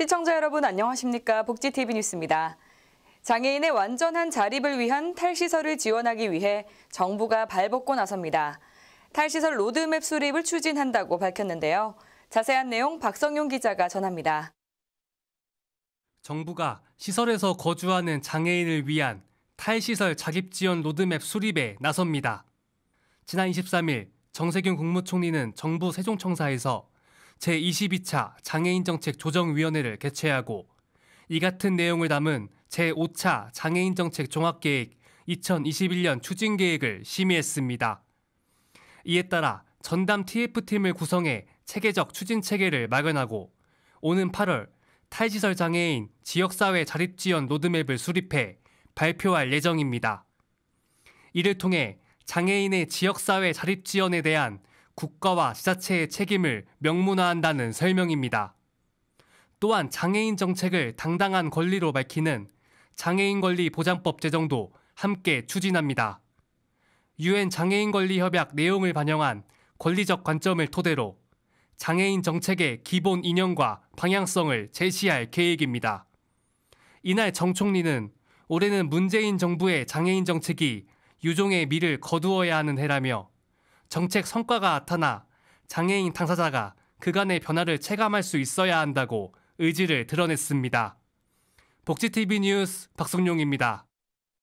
시청자 여러분 안녕하십니까? 복지TV 뉴스입니다. 장애인의 완전한 자립을 위한 탈시설을 지원하기 위해 정부가 발벗고 나섭니다. 탈시설 로드맵 수립을 추진한다고 밝혔는데요. 자세한 내용 박성용 기자가 전합니다. 정부가 시설에서 거주하는 장애인을 위한 탈시설 자립지원 로드맵 수립에 나섭니다. 지난 23일 정세균 국무총리는 정부 세종청사에서 제22차 장애인정책 조정위원회를 개최하고 이 같은 내용을 담은 제5차 장애인정책 종합계획 2021년 추진계획을 심의했습니다. 이에 따라 전담 TF팀을 구성해 체계적 추진 체계를 마련하고 오는 8월 탈시설 장애인 지역사회 자립지원 로드맵을 수립해 발표할 예정입니다. 이를 통해 장애인의 지역사회 자립지원에 대한 국가와 지자체의 책임을 명문화한다는 설명입니다. 또한 장애인 정책을 당당한 권리로 밝히는 장애인 권리 보장법 제정도 함께 추진합니다. 유엔 장애인 권리 협약 내용을 반영한 권리적 관점을 토대로 장애인 정책의 기본 이념과 방향성을 제시할 계획입니다. 이날 정 총리는 올해는 문재인 정부의 장애인 정책이 유종의 미를 거두어야 하는 해라며 정책 성과가 나타나 장애인 당사자가 그간의 변화를 체감할 수 있어야 한다고 의지를 드러냈습니다. 복지TV 뉴스 박성룡입니다.